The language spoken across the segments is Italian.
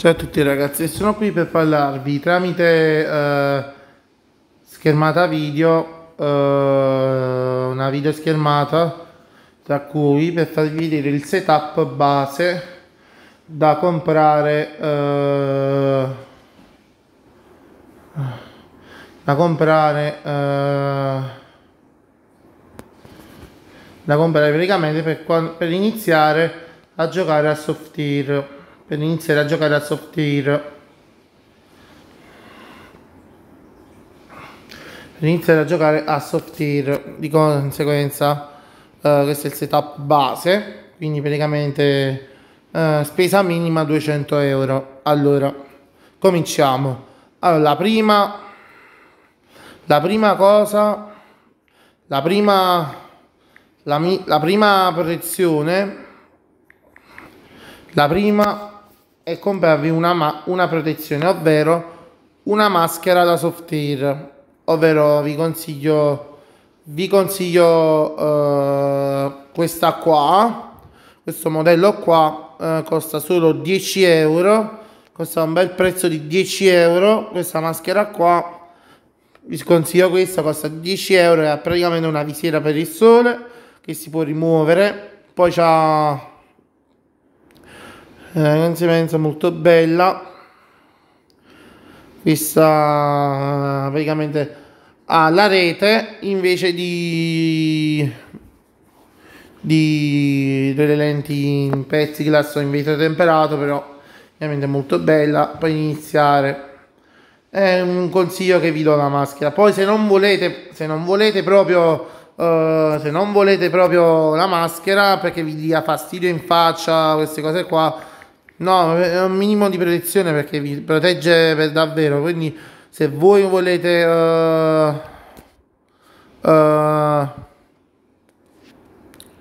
Ciao a tutti ragazzi, sono qui per parlarvi tramite eh, schermata video, eh, una videoschermata tra cui per farvi vedere il setup base da comprare eh, da comprare eh, da comprare praticamente per, per iniziare a giocare a software per iniziare a giocare al soft software per iniziare a giocare a software di conseguenza eh, questo è il setup base quindi praticamente eh, spesa minima 200 euro allora cominciamo allora la prima la prima cosa la prima la, mi, la prima protezione la prima e comprarvi una, una protezione, ovvero una maschera da soft air, ovvero vi consiglio, vi consiglio eh, questa qua, questo modello qua eh, costa solo 10 euro, costa un bel prezzo di 10 euro, questa maschera qua vi consiglio questa, costa 10 euro, è praticamente una visiera per il sole che si può rimuovere, poi c'ha è eh, un'inserenza molto bella questa eh, praticamente alla rete invece di, di delle lenti in pezzi glasso in vetro temperato però ovviamente molto bella per iniziare è un consiglio che vi do la maschera poi se non volete se non volete proprio Uh, se non volete proprio la maschera perché vi dia fastidio in faccia, queste cose qua, No, è un minimo di protezione perché vi protegge per davvero. Quindi se voi volete... Uh, uh,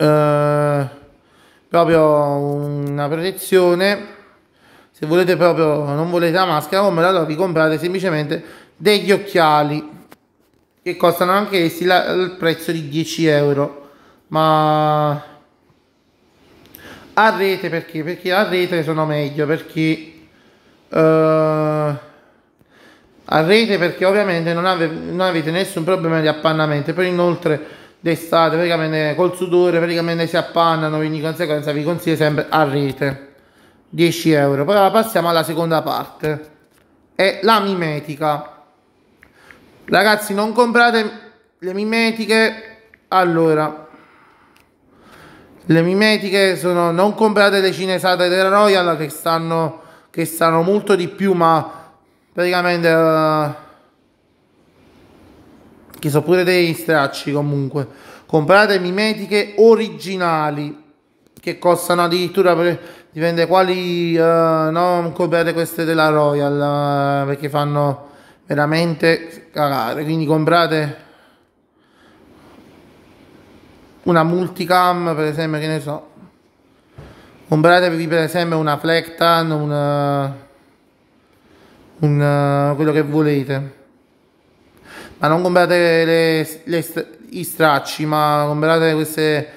uh, proprio una protezione se volete proprio non volete la maschera come allora vi comprate semplicemente degli occhiali che costano anche essi il prezzo di 10 euro ma a rete perché? Perché a rete sono meglio, perché uh, a rete perché ovviamente non, ave non, avete nessun problema di appannamento, poi inoltre d'estate praticamente col sudore praticamente si appannano, quindi di conseguenza vi consiglio sempre a rete 10 euro. Poi ora passiamo alla seconda parte, è la mimetica. Ragazzi non comprate le mimetiche, allora le mimetiche sono non comprate le cinesate della Royal che stanno, che stanno molto di più ma praticamente uh, che sono pure dei stracci comunque. Comprate mimetiche originali che costano addirittura per, dipende quali uh, eh, non comprate queste della Royal uh, perché fanno veramente cagare quindi comprate una multicam per esempio che ne so compratevi per esempio una Flectan una, una, eh, quello che volete ma non comprate le, le, i stracci ma comprate queste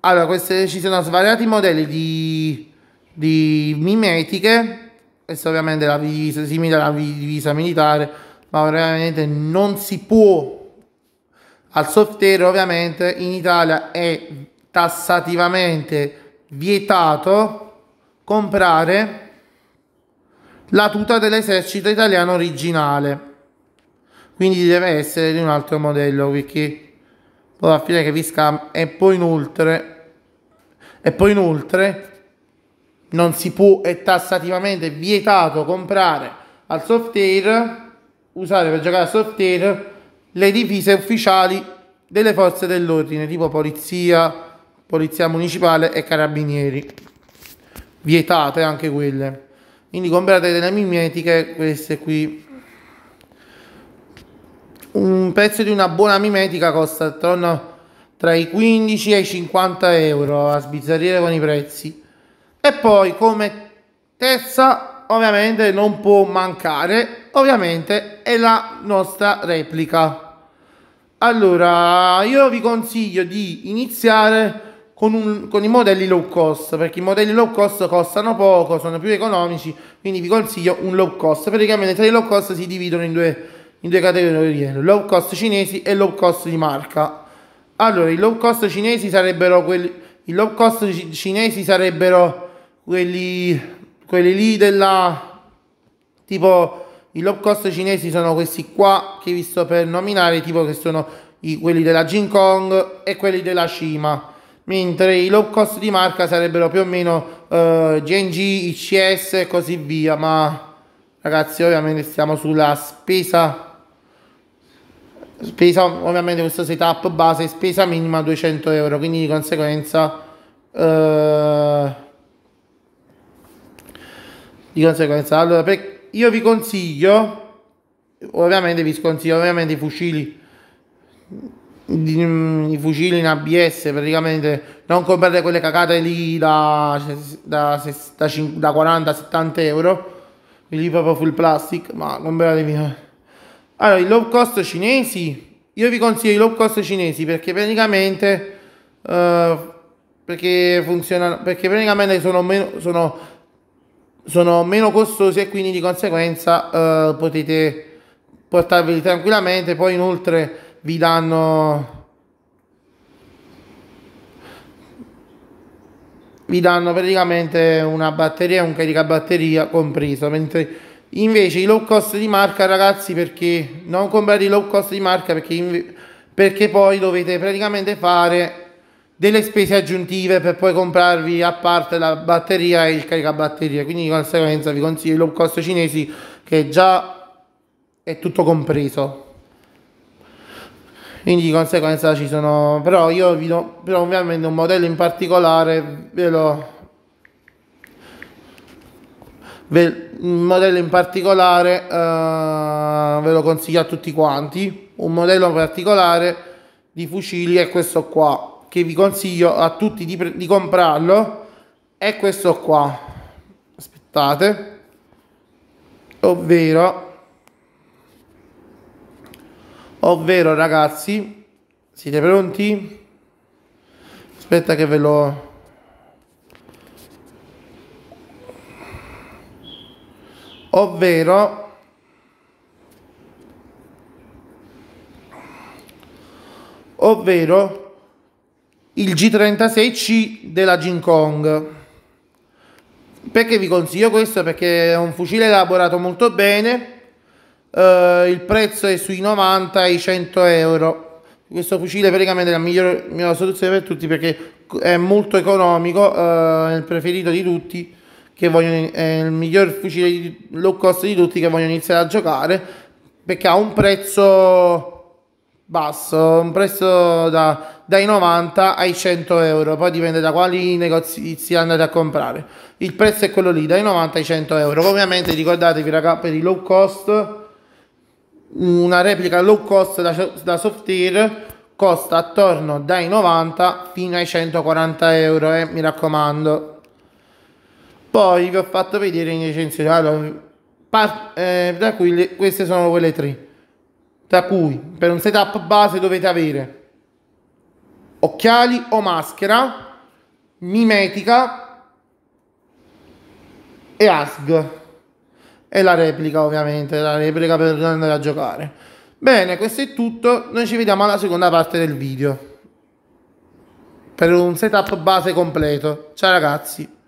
allora queste ci sono svariati modelli di, di mimetiche questa ovviamente è la divisa simile alla divisa militare ma veramente non si può al software ovviamente in Italia è tassativamente vietato comprare la tuta dell'esercito italiano originale quindi deve essere di un altro modello perché poi alla fine che vi scam e poi inoltre e poi inoltre non si può è tassativamente vietato comprare al software usare per giocare al software le divise ufficiali delle forze dell'ordine, tipo polizia, polizia municipale e carabinieri. Vietate anche quelle. Quindi comprate delle mimetiche, queste qui. Un pezzo di una buona mimetica costa attorno tra i 15 e i 50 euro a sbizzarrire con i prezzi. E poi come terza ovviamente non può mancare, ovviamente è la nostra replica. Allora, io vi consiglio di iniziare con, un, con i modelli low cost, perché i modelli low cost costano poco, sono più economici, quindi vi consiglio un low cost. Praticamente tra i low cost si dividono in due, in due categorie, low cost cinesi e low cost di marca. Allora, i low cost cinesi sarebbero quelli. I low cost cinesi sarebbero quelli quelli lì della tipo i low cost cinesi sono questi qua che vi sto per nominare, tipo che sono i, quelli della Jing Kong e quelli della Shima. Mentre i low cost di marca sarebbero più o meno eh, GNG, ICS e così via. Ma ragazzi, ovviamente stiamo sulla spesa. Spesa, ovviamente questo setup base, spesa minima 200 euro. Quindi di conseguenza. Eh, di conseguenza allora per, io vi consiglio ovviamente vi sconsiglio ovviamente i fucili i fucili in ABS praticamente non comprate quelle cacate lì da, da, da, da 40 70 euro lì proprio full plastic ma compratevi eh. allora i low cost cinesi io vi consiglio i low cost cinesi perché praticamente eh, perché funziona perché praticamente sono meno sono sono meno costosi e quindi di conseguenza eh, potete portarveli tranquillamente poi inoltre vi danno vi danno praticamente una batteria un caricabatteria compreso mentre invece i low cost di marca ragazzi perché non comprate i low cost di marca perché, perché poi dovete praticamente fare delle spese aggiuntive per poi comprarvi a parte la batteria e il caricabatteria quindi di conseguenza vi consiglio i low cost cinesi che già è tutto compreso quindi di conseguenza ci sono però io vi do però ovviamente un modello in particolare ve lo ve, un modello in particolare uh, ve lo consiglio a tutti quanti un modello particolare di fucili è questo qua che vi consiglio a tutti di, di comprarlo è questo qua aspettate ovvero ovvero ragazzi siete pronti? aspetta che ve lo ovvero ovvero il G36C della Jin Kong. Perché vi consiglio questo? Perché è un fucile elaborato molto bene, eh, il prezzo è sui 90 ai 100 euro. Questo fucile praticamente è la migliore, migliore soluzione per tutti perché è molto economico, eh, è il preferito di tutti, che vogliono, è il miglior fucile low cost di tutti che vogliono iniziare a giocare perché ha un prezzo basso, un prezzo da, dai 90 ai 100 euro, poi dipende da quali negozi si andate a comprare. Il prezzo è quello lì, dai 90 ai 100 euro. Ovviamente ricordatevi raga, per i low cost, una replica low cost da, da software costa attorno dai 90 fino ai 140 euro, eh, mi raccomando. Poi vi ho fatto vedere in recensione, allora, eh, da qui le, queste sono quelle tre tra cui per un setup base dovete avere occhiali o maschera, mimetica e ASG e la replica ovviamente, la replica per andare a giocare. Bene, questo è tutto, noi ci vediamo alla seconda parte del video per un setup base completo. Ciao ragazzi!